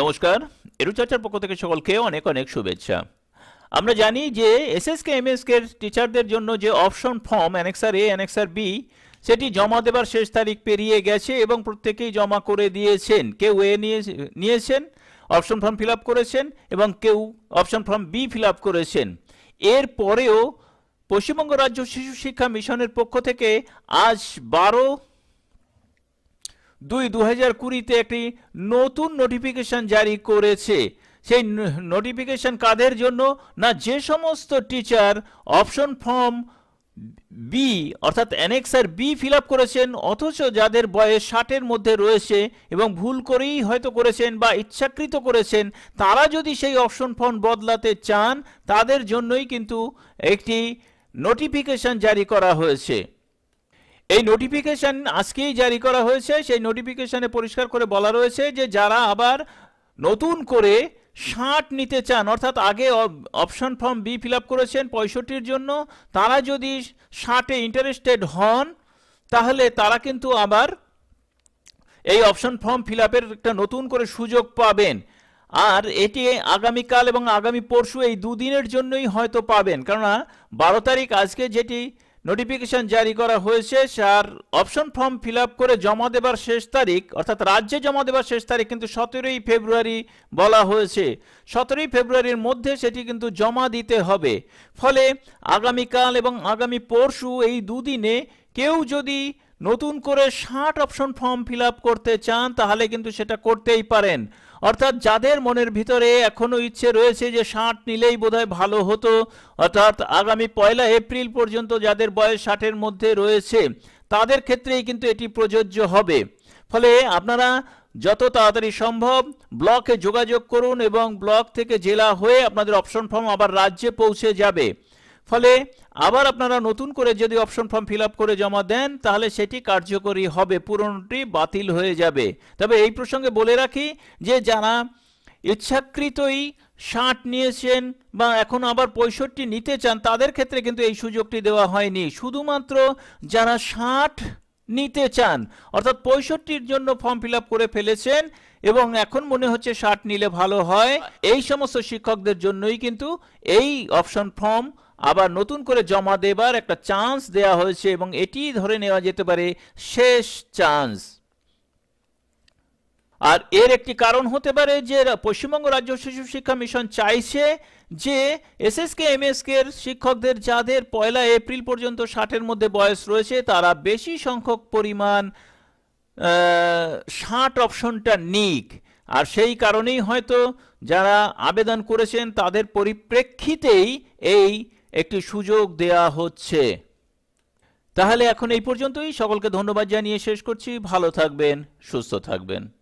নমস্কার এরু চর্চার পক্ষ থেকে সকলকে অনেক অনেক শুভেচ্ছা আমরা জানি যে এসএসকে এমএসকে টিচারদের জন্য যে option form annexure A annexure B সেটি জমা দেবার শেষ তারিখ পেরিয়ে গেছে এবং প্রত্যেকেই জমা করে দিয়েছেন কেউ এ নিয়েছেন অপশন ফর্ম ফিল করেছেন এবং কেউ অপশন ফর্ম বি ফিল করেছেন এর পরেও পশ্চিমবঙ্গ রাজ্য শিশু শিক্ষা মিশনের পক্ষ থেকে আজ বারো দুই দু হাজার কুড়িতে একটি নতুন নোটিফিকেশন জারি করেছে সেই নোটিফিকেশন কাদের জন্য না যে সমস্ত টিচার অপশন ফর্ম বি অর্থাৎ অ্যানেক্সার বি ফিল করেছেন অথচ যাদের বয়স ষাটের মধ্যে রয়েছে এবং ভুল করেই হয়তো করেছেন বা ইচ্ছাকৃত করেছেন তারা যদি সেই অপশন ফর্ম বদলাতে চান তাদের জন্যই কিন্তু একটি নোটিফিকেশন জারি করা হয়েছে এই নোটিফিকেশন আজকেই জারি করা হয়েছে সেই নোটিফিকেশনে পরিষ্কার করে বলা রয়েছে যে যারা আবার নতুন করে ষাট নিতে চান অর্থাৎ আগে অপশন ফর্ম বি ফিল করেছেন পঁয়ষট্টির জন্য তারা যদি ষাটে ইন্টারেস্টেড হন তাহলে তারা কিন্তু আবার এই অপশন ফর্ম ফিল একটা নতুন করে সুযোগ পাবেন আর এটি আগামীকাল এবং আগামী পরশু এই দুদিনের জন্যই হয়তো পাবেন কেননা বারো তারিখ আজকে যেটি নোটিফিকেশন জারি করা হয়েছে আর অপশন ফর্ম ফিল করে জমা দেবার শেষ তারিখ অর্থাৎ রাজ্যে জমা দেবার শেষ তারিখ কিন্তু সতেরোই ফেব্রুয়ারি বলা হয়েছে সতেরোই ফেব্রুয়ারির মধ্যে সেটি কিন্তু জমা দিতে হবে ফলে আগামীকাল এবং আগামী পরশু এই দুদিনে কেউ যদি নতুন করে ষাট অপশন ফর্ম ফিল করতে চান তাহলে কিন্তু সেটা করতেই পারেন অর্থাৎ যাদের মনের ভিতরে এখনও ইচ্ছে রয়েছে যে ষাট নিলেই বোধহয় ভালো হতো অর্থাৎ আগামী পয়লা এপ্রিল পর্যন্ত যাদের বয়স ষাটের মধ্যে রয়েছে তাদের ক্ষেত্রেই কিন্তু এটি প্রযোজ্য হবে ফলে আপনারা যত তাড়াতাড়ি সম্ভব ব্লকে যোগাযোগ করুন এবং ব্লক থেকে জেলা হয়ে আপনাদের অপশন ফর্ম আবার রাজ্যে পৌঁছে যাবে ফলে আবার আপনারা নতুন করে যদি অপশন ফর্ম ফিল করে জমা দেন তাহলে সেটি কার্যকরী হবে পুরনোটি বাতিল হয়ে যাবে তবে এই প্রসঙ্গে বলে রাখি যে যারা ইচ্ছাকৃতই ষাট নিয়েছেন বা এখন আবার পঁয়ষট্টি নিতে চান তাদের ক্ষেত্রে কিন্তু এই সুযোগটি দেওয়া হয়নি শুধুমাত্র যারা ষাট নিতে চান অর্থাৎ পঁয়ষট্টির জন্য ফর্ম ফিল করে ফেলেছেন এবং এখন মনে হচ্ছে ষাট নিলে ভালো হয় এই সমস্ত শিক্ষকদের জন্যই কিন্তু এই অপশন ফর্ম আবার নতুন করে জমা দেবার একটা চান্স দেয়া হয়েছে এবং এটি ধরে নেওয়া যেতে পারে শেষ চান্স আর এর একটি কারণ হতে পারে যে পশ্চিমবঙ্গ রাজ্য শিশু শিক্ষা মিশন চাইছে যে এস এসএসকে এমএসকে এর শিক্ষকদের যাদের পয়লা এপ্রিল পর্যন্ত ষাটের মধ্যে বয়স রয়েছে তারা বেশি সংখ্যক পরিমাণ ষাট অপশনটা নিক আর সেই কারণেই হয়তো যারা আবেদন করেছেন তাদের পরিপ্রেক্ষিতেই এই একটি সুযোগ দেয়া হচ্ছে তাহলে এখন এই পর্যন্তই সকলকে ধন্যবাদ জানিয়ে শেষ করছি ভালো থাকবেন সুস্থ থাকবেন